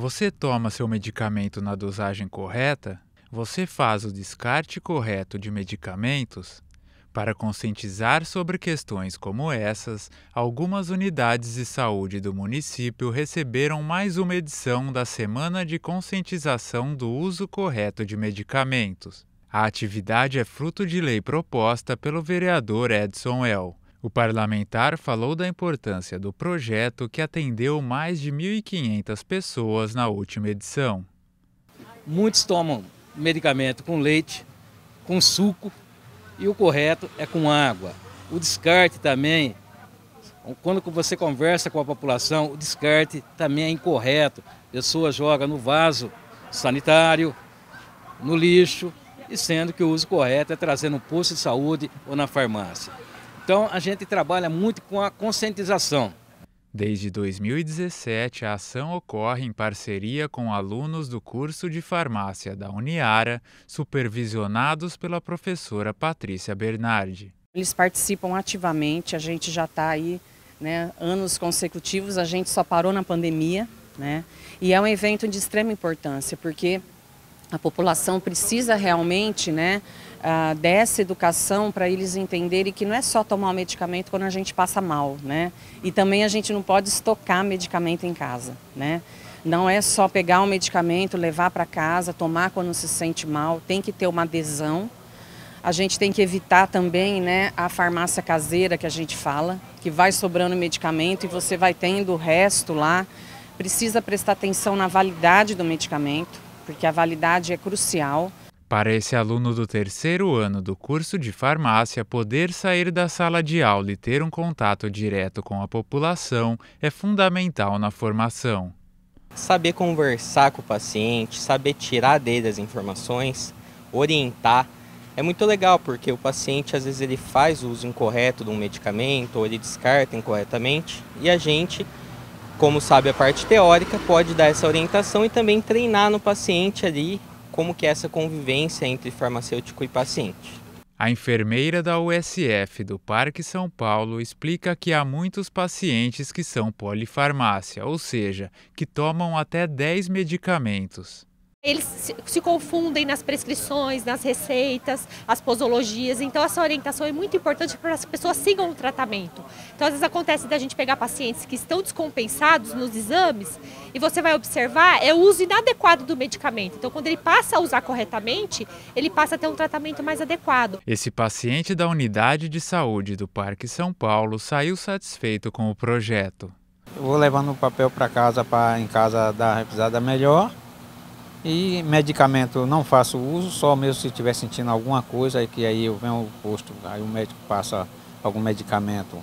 Você toma seu medicamento na dosagem correta? Você faz o descarte correto de medicamentos? Para conscientizar sobre questões como essas, algumas unidades de saúde do município receberam mais uma edição da Semana de Conscientização do Uso Correto de Medicamentos. A atividade é fruto de lei proposta pelo vereador Edson El. O parlamentar falou da importância do projeto que atendeu mais de 1.500 pessoas na última edição. Muitos tomam medicamento com leite, com suco e o correto é com água. O descarte também, quando você conversa com a população, o descarte também é incorreto. A pessoa joga no vaso sanitário, no lixo, e sendo que o uso correto é trazer no posto de saúde ou na farmácia. Então a gente trabalha muito com a conscientização. Desde 2017, a ação ocorre em parceria com alunos do curso de farmácia da Uniara, supervisionados pela professora Patrícia Bernardi. Eles participam ativamente, a gente já está aí né, anos consecutivos, a gente só parou na pandemia. Né? E é um evento de extrema importância, porque a população precisa realmente né, ah, dessa educação para eles entenderem que não é só tomar o medicamento quando a gente passa mal, né? E também a gente não pode estocar medicamento em casa, né? Não é só pegar o medicamento, levar para casa, tomar quando se sente mal, tem que ter uma adesão. A gente tem que evitar também né, a farmácia caseira que a gente fala, que vai sobrando medicamento e você vai tendo o resto lá. Precisa prestar atenção na validade do medicamento, porque a validade é crucial. Para esse aluno do terceiro ano do curso de farmácia, poder sair da sala de aula e ter um contato direto com a população é fundamental na formação. Saber conversar com o paciente, saber tirar dele as informações, orientar, é muito legal porque o paciente às vezes ele faz o uso incorreto de um medicamento ou ele descarta incorretamente e a gente como sabe a parte teórica, pode dar essa orientação e também treinar no paciente ali como que é essa convivência entre farmacêutico e paciente. A enfermeira da USF do Parque São Paulo explica que há muitos pacientes que são polifarmácia, ou seja, que tomam até 10 medicamentos. Eles se confundem nas prescrições, nas receitas, as posologias. Então, essa orientação é muito importante para as pessoas sigam o tratamento. Então, às vezes acontece da gente pegar pacientes que estão descompensados nos exames e você vai observar é o uso inadequado do medicamento. Então, quando ele passa a usar corretamente, ele passa a ter um tratamento mais adequado. Esse paciente da unidade de saúde do Parque São Paulo saiu satisfeito com o projeto. Eu vou levando o papel para casa, para em casa dar revisada melhor. E medicamento não faço uso, só mesmo se estiver sentindo alguma coisa, é que aí eu venho ao posto, aí o médico passa algum medicamento